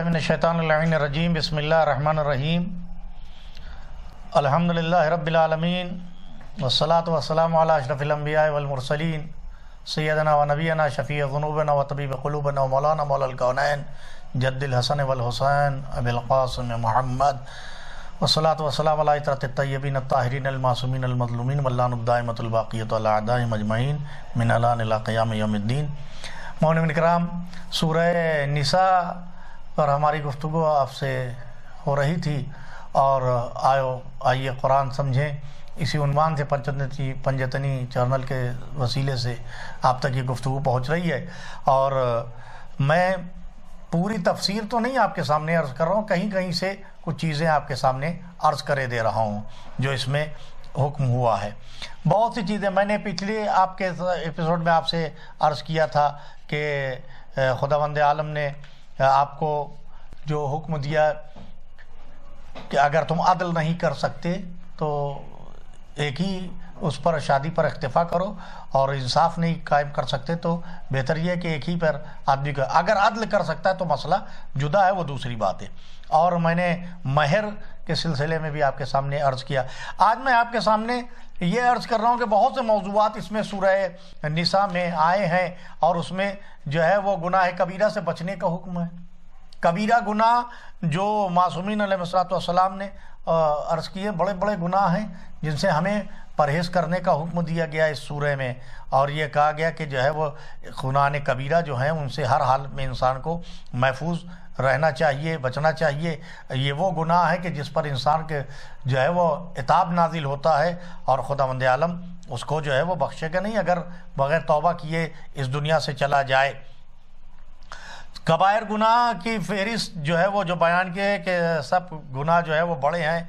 अज़बिल्लाशैतानरजीम बसमीम अलहमदिल्ला रबालमीन वसलात वसलाम अशरफ़िलम्बियामरसलिन सैदना व नबीना शफ़ी ग़नूबना व तबीब व मौलाना मौलकौनैन जद्दिल हसन वलहुसैन अबिलक़ासम महमद वसलात वसलाम तरतबिन ताहरीनमासूमिन अलमजलूमिन वल्लानदामतबाक़ीत मजमैन मिनलाक़याम यमद्दीन मोमिन कराम सूर निसा पर हमारी गुफ्तु आपसे हो रही थी और आयो आइए कुरान समझें इसी उनवान से पंचतनी पंजतनी चैनल के वसीले से आप तक ये गुफ्तु पहुँच रही है और मैं पूरी तफसीर तो नहीं आपके सामने अर्ज़ कर रहा हूँ कहीं कहीं से कुछ चीज़ें आपके सामने अर्ज़ करे दे रहा हूँ जो इसमें हुक्म हुआ है बहुत सी चीज़ें मैंने पिछले आपके एपिसोड में आपसे अर्ज़ किया था कि खुदा आलम ने आपको जो हुक्म दिया कि अगर तुम अदल नहीं कर सकते तो एक ही उस पर शादी पर इतफ़ा करो और इंसाफ नहीं कायम कर सकते तो बेहतर यह है कि एक ही पर आदमी का अगर अदल कर सकता है तो मसला जुदा है वो दूसरी बात है और मैंने महर के सिलसिले में भी आपके सामने अर्ज किया आज मैं आपके सामने ये अर्ज कर रहा हूँ कि बहुत से मौजूद इसमें सूरह निशा में आए हैं और उसमें जो है वो गुनाह कबीरा से बचने का हुक्म है कबीरा गुनाह जो मासूमिन सलाम ने अर्ज़ किए बड़े बड़े गुनाह हैं जिनसे हमें परहेज करने का हुक्म दिया गया इस सूरह में और ये कहा गया कि जो है वो खुनान कबीरा जो हैं उनसे हर हाल में इंसान को महफूज रहना चाहिए बचना चाहिए ये वो गुनाह है कि जिस पर इंसान के जो है वो इताब नाजिल होता है और खुदा मंद आलम उसको जो है वो बख्शेगा नहीं अगर बग़ैर तौबा किए इस दुनिया से चला जाए कबायर गुनाह की फहरिस्त जो है वो जो बयान किए कि सब गुनाह जो है वो बड़े हैं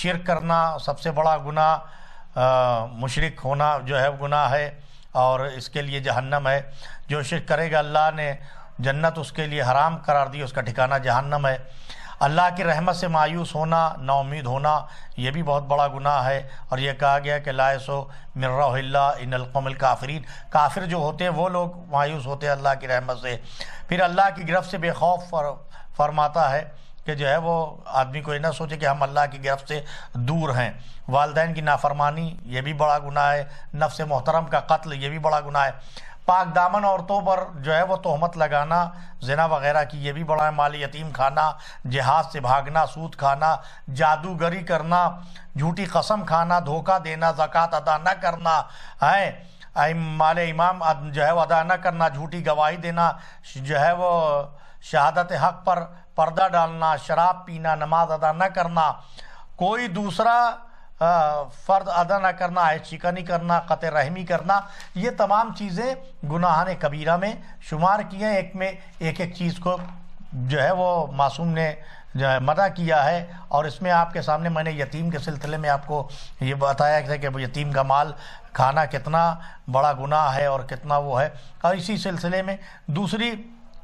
शिर करना सबसे बड़ा गुनाह मुशरक होना जो है गुनाह है और इसके लिए जहन्नम है जो शिरक करेगा अल्लाह ने जन्नत उसके लिए हराम करार दी उसका ठिकाना जहन्नम है अल्लाह की रहमत से मायूस होना नाउमीद होना यह भी बहुत बड़ा गुनाह है और यह कहा गया कि लायसो मिर्रा इनकमल काफरीन काफिर जो होते हैं वो लोग मायूस होते हैं अल्लाह की रहमत से फिर अल्लाह की गिरफ्त से बेखौफ फरमाता है कि जो है वो आदमी को ये ना सोचे कि हम अल्लाह की गिरफ्त से दूर हैं वालदेन की नाफरमानी ये भी बड़ा गुनाह है नफ्स मोहतरम का कत्ल ये भी बड़ा गुनाह है पाक दामन औरतों पर जो है वो तोहमत लगाना जना वगैरह की ये भी बड़ा है माल यतीम खाना जहाज से भागना सूद खाना जादूगरी करना झूठी कसम खाना धोखा देना ज़क़़त अदा न करना है माल इमाम जो है वह अदा न करना झूठी गवाही देना जो है वो शहादत हक पर पर्दा डालना शराब पीना नमाज अदा न करना कोई दूसरा फ़र्द अदा न करना है शिकनी करना क़त रहमी करना ये तमाम चीज़ें गुनाह ने कबीरा में शुमार किए हैं एक में एक एक चीज़ को जो है वो मासूम ने जो है मदा किया है और इसमें आपके सामने मैंने यतीम के सिलसिले में आपको ये बताया था कि यतीम का माल खाना कितना बड़ा गुनाह है और कितना वो है और इसी सिलसिले में दूसरी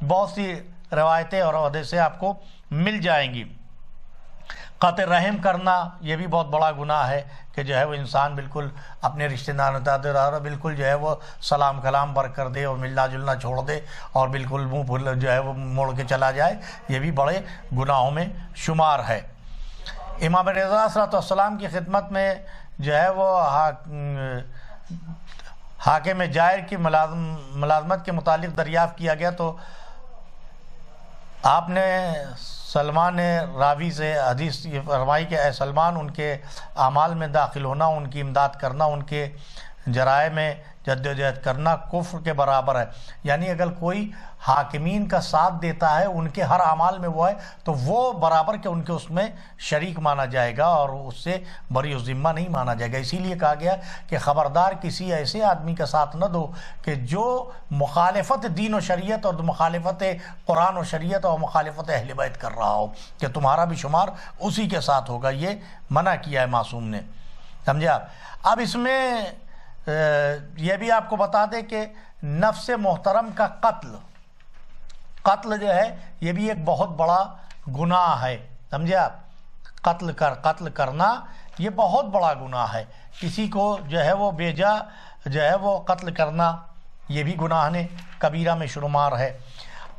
बहुत सी रवायतें और से आपको मिल जाएंगी क़त रहम करना ये भी बहुत बड़ा गुनाह है कि जो है वो इंसान बिल्कुल अपने रिश्तेदार दादा बिल्कुल जो है वो सलाम कलाम बर कर दे और मिलना जुलना छोड़ दे और बिल्कुल मुंह फुल जो है वो मोड़ के चला जाए ये भी बड़े गुनाहों में शुमार है इमाम रजा की खिदमत में जो है वो हाके में जायर की मुलाजमत के मुतालिक दरियाफ़ किया गया तो आपने सलमान ने रावी से हदीस ये फरमाई कि सलमान उनके अमाल में दाखिल होना उनकी इमदाद करना उनके जराए में जद्दोजहद करना कुफ्र के बराबर है यानी अगर कोई हाकिमीन का साथ देता है उनके हर अमाल में वो है तो वो बराबर के उनके उसमें शरीक माना जाएगा और उससे बरी ज़िम्मा नहीं माना जाएगा इसीलिए कहा गया कि ख़बरदार किसी ऐसे आदमी का साथ न दो कि जो मुखालफत दीन व शरीयत और मुखालफत कुरान व शरीयत और मुखालफत अहल बैत कर रहा हो कि तुम्हारा भी शुमार उसी के साथ होगा ये मना किया है मासूम ने समझा अब इसमें यह भी आपको बता दें कि नफ्स मोहतरम का कत्ल कत्ल जो है यह भी एक बहुत बड़ा गुनाह है समझे आप कत्ल कर कत्ल करना यह बहुत बड़ा गुनाह है किसी को जो है वो बेजा जो है वो कत्ल करना यह भी गुनाह ने कबीरा में शुमार है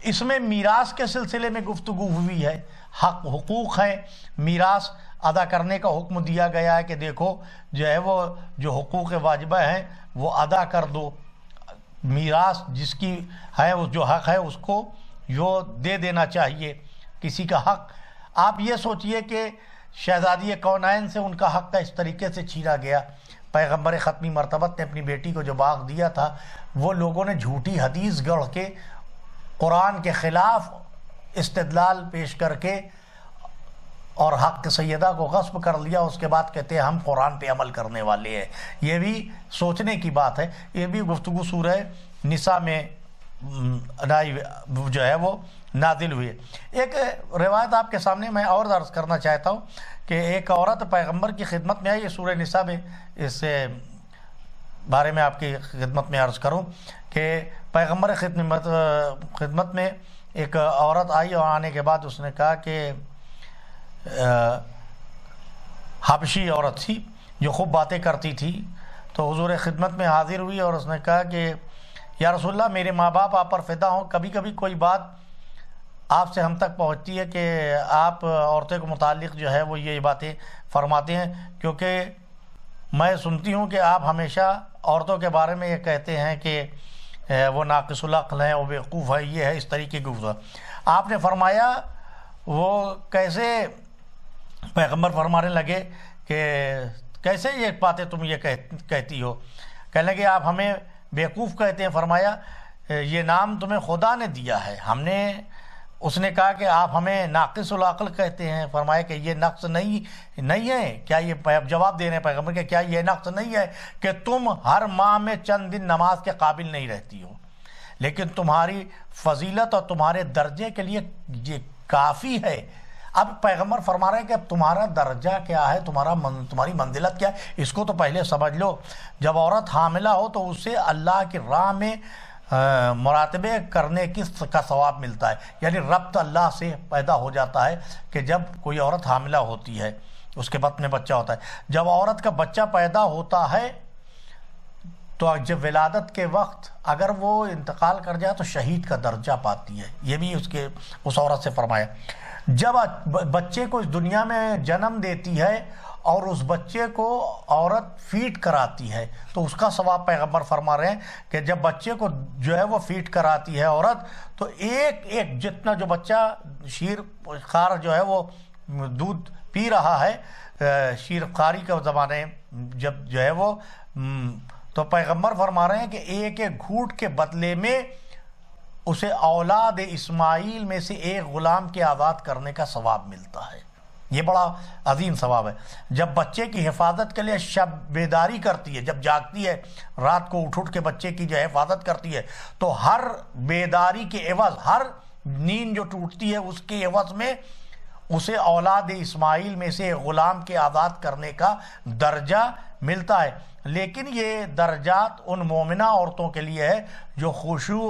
इसमें मीरास के सिलसिले में गुफ्तु हुई है हक हकूक़ हैं मीरास अदा करने का हुक्म दिया गया है कि देखो जो है वो जो हकूक़ वाजबा हैं वो अदा कर दो मीरास जिसकी है वो जो हक है उसको यो दे देना चाहिए किसी का हक आप ये सोचिए कि शहजादी कौन से उनका हक का इस तरीके से छीना गया पैगम्बर ख़त्मी मरतबत ने अपनी बेटी को जो बाग दिया था वो लोगों ने झूठी हदीस गढ़ के कुरान के ख़िलाफ़ इस्तदलाल पेश करके और हक सैदा को गस्ब कर लिया उसके बाद कहते हैं हम कुरान पे अमल करने वाले हैं ये भी सोचने की बात है ये भी गुफ्तु है निशा में जो है वो नादिल हुई एक रिवायत आपके सामने मैं और दर्ज करना चाहता हूँ कि एक औरत पैगंबर की खिदमत में आई ये सूर निशा में इस बारे में आपकी खिदमत में अर्ज करूँ कि पैगम्बर खिदमत खिदमत में एक औरत आई और आने के बाद उसने कहा कि हबशी औरत थी जो खूब बातें करती थी तो हजूर ख़िदमत में हाजिर हुई और उसने कहा कि या रसोल्ला मेरे माँ बाप आप पर फ़िदा हों कभी कभी कोई बात आपसे हम तक पहुँचती है कि आप औरतें को मुतल जो है वो ये बातें फरमाते हैं क्योंकि मैं सुनती हूँ कि आप हमेशा औरतों के बारे में ये कहते हैं कि वो नाकसल हैं वो बेवकूफ़ है ये है इस तरीके की गुफ्त आपने फरमाया वो कैसे पैगम्बर फरमाने लगे कि कैसे ये बातें तुम ये कह, कहती हो कहने लगे आप हमें बेवकूफ़ कहते हैं फरमाया ये नाम तुम्हें खुदा ने दिया है हमने उसने कहा कि आप हमें नाकसलाकल कहते हैं फरमाया कि ये नक्स नहीं नहीं है क्या ये जवाब दे रहे हैं पैगम्बर के क्या ये नक्स नहीं है कि तुम हर माह में चंद दिन नमाज के काबिल नहीं रहती हो लेकिन तुम्हारी फजीलत और तुम्हारे दर्जे के लिए ये काफ़ी है अब पैगम्बर फरमा रहे हैं कि अब तुम्हारा दर्जा क्या है तुम्हारा मन, तुम्हारी मंजिलत क्या है इसको तो पहले समझ लो जब औरत हामिला हो तो उसे अल्लाह की राह में मुरातबे करने की का सवाब मिलता है यानी रब्त अल्लाह से पैदा हो जाता है कि जब कोई औरत हामिला होती है उसके बाद में बच्चा होता है जब औरत का बच्चा पैदा होता है तो जब विलादत के वक्त अगर वो इंतकाल कर जाए तो शहीद का दर्जा पाती है ये भी उसके उस औरत से फरमाया जब बच्चे को इस दुनिया में जन्म देती है और उस बच्चे को औरत फीट कराती है तो उसका सवाब पैगम्बर फरमा रहे हैं कि जब बच्चे को जो है वो फीट कराती है औरत तो एक एक जितना जो बच्चा शीर खार जो है वो दूध पी रहा है खारी के ज़माने जब जो है वो तो पैगम्बर फरमा रहे हैं कि एक एक घूट के बदले में उसे औलाद इस्माइल में से एक ग़ुलाम के आज़ाद करने का सवाब मिलता है ये बड़ा अजीम सवाब है जब बच्चे की हिफाजत के लिए शब बेदारी करती है जब जागती है रात को उठ उठ के बच्चे की जो है हिफाजत करती है तो हर बेदारी के एवज हर नींद जो टूटती है उसके एवज में उसे औलाद इस्माइल में से ग़ुलाम के आज़ाद करने का दर्जा मिलता है लेकिन ये दर्जात उन मोमिना औरतों के लिए है जो खुशू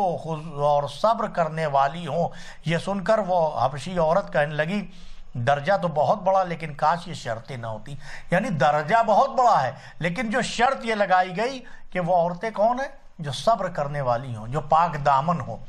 और सब्र करने वाली हों यह सुनकर वो हबशी औरत कहने लगी दर्जा तो बहुत बड़ा लेकिन काश ये शर्तें ना होती यानी दर्जा बहुत बड़ा है लेकिन जो शर्त ये लगाई गई कि वो औरतें कौन है जो सब्र करने वाली हों जो पाक दामन हो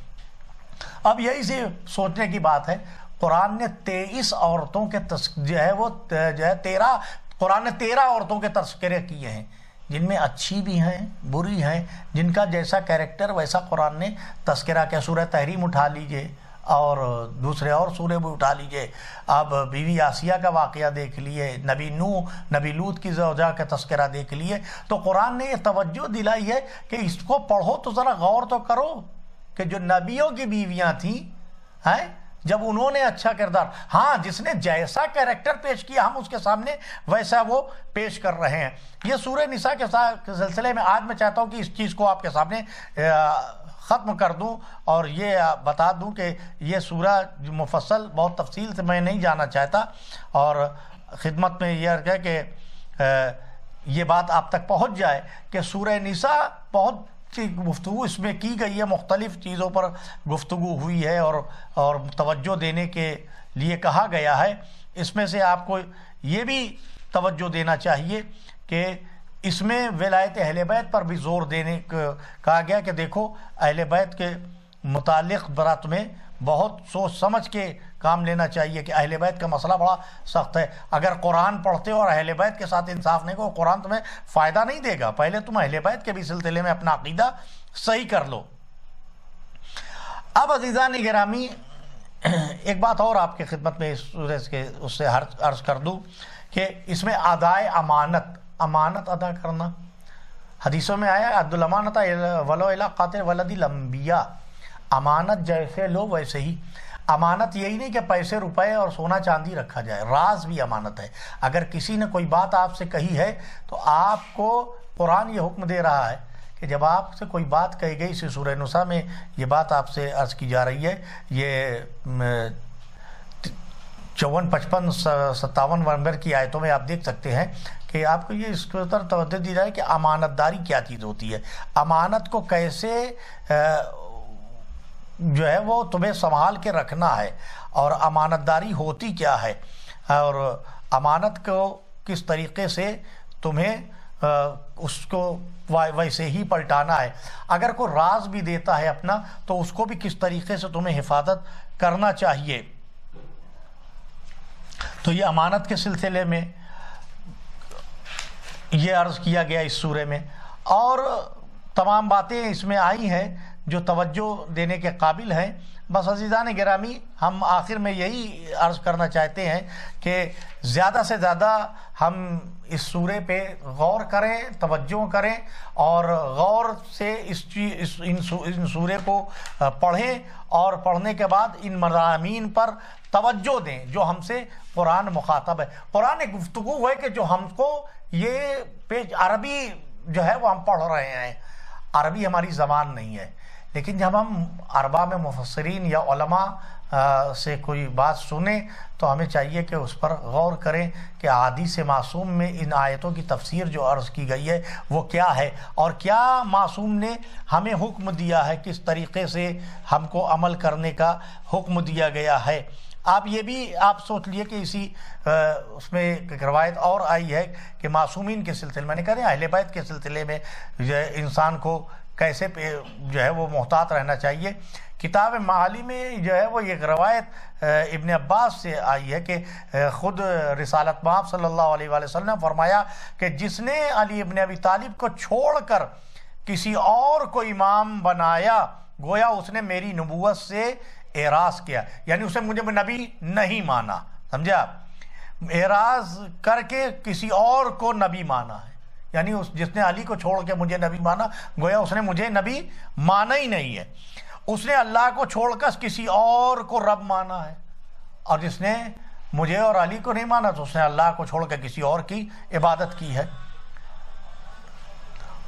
अब यही से सोचने की बात है कुरान ने तेईस औरतों के तस्क जो है वो जो है तेरह कुरान ने तेरह औरतों के तस्करे किए हैं जिनमें अच्छी भी हैं बुरी हैं जिनका जैसा कैरेक्टर वैसा कुरान ने तस्करा क्या सूर तहरीम उठा लीजिए और दूसरे और सूर्य भी उठा लीजिए आप बीवी आसिया का वाक़ देख लिए नबी नू नबी लूत की जवजा का तस्करा देख लिए तो कुरान ने ये तवज्जो दिलाई है कि इसको पढ़ो तो ज़रा गौर तो करो कि जो नबियों की बीवियाँ थीं हैं जब उन्होंने अच्छा किरदार हाँ जिसने जैसा कैरेक्टर पेश किया हम उसके सामने वैसा वो पेश कर रहे हैं ये सूर्य निशा के साथ सिलसिले में आज मैं चाहता हूँ कि इस चीज़ को आपके सामने आ, ख़त्म कर दूँ और ये बता दूँ कि ये सूरह मुफसल बहुत तफसील से मैं नहीं जाना चाहता और ख़िदमत में यह है कि ये बात आप तक पहुँच जाए कि सूर्य निसा बहुत गुफ्तु इसमें की गई है मुख्तलिफ़ चीज़ों पर गुफ्तु हुई है और और तवज्जो देने के लिए कहा गया है इसमें से आपको ये भी तवज्जो देना चाहिए कि इसमें वलायत अहल बैत पर भी जोर देने कहा गया कि देखो अहल बैत के मुतक़ बरत में बहुत सोच समझ के काम लेना चाहिए कि अहल बैत का मसला बड़ा सख्त है अगर कुरान पढ़ते हो और अहल बैत के साथ इंसाफ नहीं करो कुरान तुम्हें फ़ायदा नहीं देगा पहले तुम अहल बैत के भी सिलसिले में अपना अकीदा सही कर लो अब अजीज़ा निगरामी एक बात और आपकी खिदमत में इस के उससे हर अर्ज कर दूँ कि इसमें आदाय अमानत अमानत अदा करना हदीसों में आया अब्दुलमानत वलोला क़ातिल वलदी लम्बिया अमानत जैसे लो वैसे ही अमानत यही नहीं कि पैसे रुपए और सोना चांदी रखा जाए राज भी अमानत है अगर किसी ने कोई बात आपसे कही है तो आपको कुरान ये हुक्म दे रहा है कि जब आपसे कोई बात कही गई इसी सूर्य में ये बात आपसे अर्ज़ की जा रही है ये चौवन पचपन सत्तावन नंबर की आयतों में आप देख सकते हैं कि आपको ये इसके तरफ तवज्जो दी जाए कि अमानतदारी क्या चीज़ होती है अमानत को कैसे जो है वो तुम्हें संभाल के रखना है और अमानतदारी होती क्या है और अमानत को किस तरीके से तुम्हें उसको वैसे ही पलटाना है अगर कोई राज भी देता है अपना तो उसको भी किस तरीके से तुम्हें हिफाजत करना चाहिए तो ये अमानत के सिलसिले में ये अर्ज़ किया गया इस सूर्य में और तमाम बातें इसमें आई हैं जो तवज्जो देने के काबिल हैं बस अजीज़ा ने हम आखिर में यही अर्ज़ करना चाहते हैं कि ज़्यादा से ज़्यादा हम इस सूरे पे गौर करें तवज्जो करें और गौर से इस चीज़ इन, सू, को पढ़ें और पढ़ने के बाद इन मजामी पर तवज्जो दें जो हमसे कुरान मुखातब है कुरान गुफ्तु है कि जो हमको ये पेज अरबी जो है वो हम पढ़ रहे हैं अरबी हमारी ज़बान नहीं है लेकिन जब हम अरबा में मुफसरीन या से कोई बात सुने तो हमें चाहिए कि उस पर गौर करें कि आदि से मासूम में इन आयतों की तफसीर जो अर्ज़ की गई है वो क्या है और क्या मासूम ने हमें हुक्म दिया है किस तरीके से हमको अमल करने का हुक्म दिया गया है आप ये भी आप सोच लिए कि इसी आ, उसमें रवायत और आई है कि मासूमिन के सिलसिले मैंने कह रहे अहल बैत के सिलसिले में इंसान को कैसे जो है वो मोहतात रहना चाहिए किताब माली में जो है वो एक रवायत इबन अब्बास से आई है कि ख़ुद रिसालत माप सल्लल्लाहु अलैहि वसल्लम ने फरमाया कि जिसने अली इबन अबी तालिब को छोड़ कर किसी और को इमाम बनाया गोया उसने मेरी नबूत से एराज किया यानी उसने मुझे नबी नहीं माना समझे आप एराज करके किसी और को नबी माना है यानी उस जिसने अली को छोड़ के मुझे नबी माना गोया उसने मुझे नबी माना ही नहीं है उसने अल्लाह को छोड़कर किसी और को रब माना है और जिसने मुझे और अली को नहीं माना तो उसने अल्लाह को छोड़कर किसी और की इबादत की है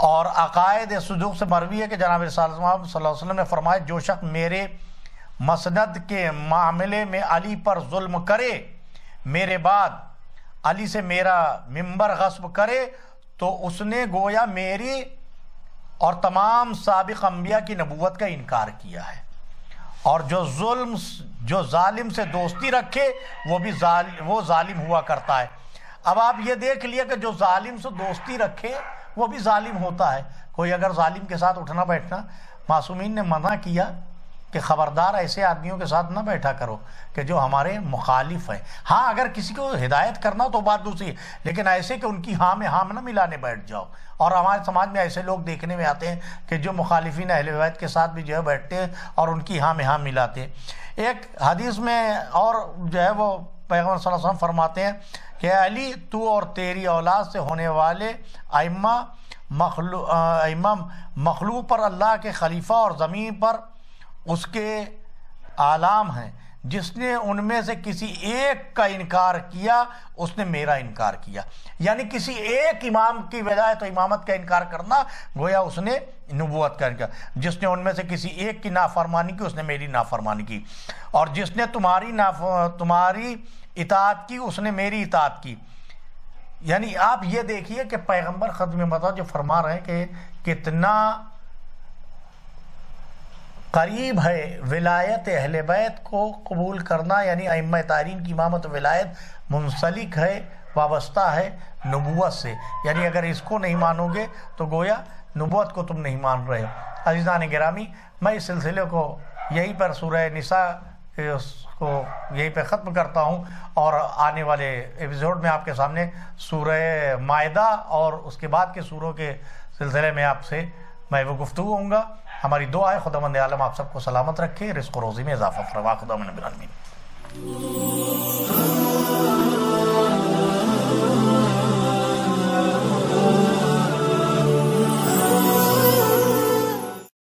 और अकायद सदूक से मरवी है कि जनाब वसल्लम ने फरमाया जो शख्स मेरे मसनद के मामले में अली पर जुल्म करे मेरे बाद अली से मेरा मंबर गस्ब करे तो उसने गोया मेरी और तमाम सबक अम्बिया की नबूत का इनकार किया है और जो जुल्म जो जालिम से दोस्ती रखे वो भी जाल, वो जालिम हुआ करता है अब आप ये देख लिया कि जो जालिम से दोस्ती रखे वो भी जालिम होता है कोई अगर जालिम के साथ उठना बैठना मासूमिन ने मना किया कि ख़बरदार ऐसे आदमियों के साथ ना बैठा करो कि जो हमारे मुखालिफ हैं हाँ अगर किसी को हिदायत करना हो तो बात दूसरी है लेकिन ऐसे कि उनकी हाँ में हाँ में ना मिलाने बैठ जाओ और हमारे समाज में ऐसे लोग देखने में आते हैं कि जो मुखालिफिन अहलवायत के साथ भी जो है बैठते हैं और उनकी हाँ में हाँ मिलाते हैं एक हदीस में और जो है वो पैगम वसल्लम फरमाते हैं कि अली तू और तेरी औलाद से होने वाले अम्मा मखलू अम्मा मखलू पर अल्लाह के खलीफा और ज़मीन पर उसके आलाम हैं जिसने उनमें से किसी एक का इनकार किया उसने मेरा इनकार किया यानी किसी एक इमाम की बजाय तो इमामत का इनकार करना गोया उसने नबूत का इनकार जिसने उनमें से किसी एक की नाफरमानी की उसने मेरी नाफरमानी की और जिसने तुम्हारी ना तुम्हारी इतात की उसने मेरी इतात की यानी आप ये देखिए कि पैगम्बर खदम मत जो फरमा रहे हैं कि कितना करीब है विलायत अहल बैत को कबूल करना यानी अम तारीन की इमामत विलायत मुंसलिक है वाबस्ता है नबूत से यानी अगर इसको नहीं मानोगे तो गोया नबूत को तुम नहीं मान रहे हो अजीज़ान ग्रामी मैं इस सिलसिले को यहीं पर सूर्य निसा को यहीं पर ख़त्म करता हूँ और आने वाले एपिसोड में आपके सामने सूर्य मायदा और उसके बाद के सूरों के सिलसिले में आपसे मैं वो गुफ्तु होऊंगा हमारी दो आए खुदा मंद आलम आप सबको सलामत रखे रिस्क रोजी में इजाफा फरवा खुदा मिन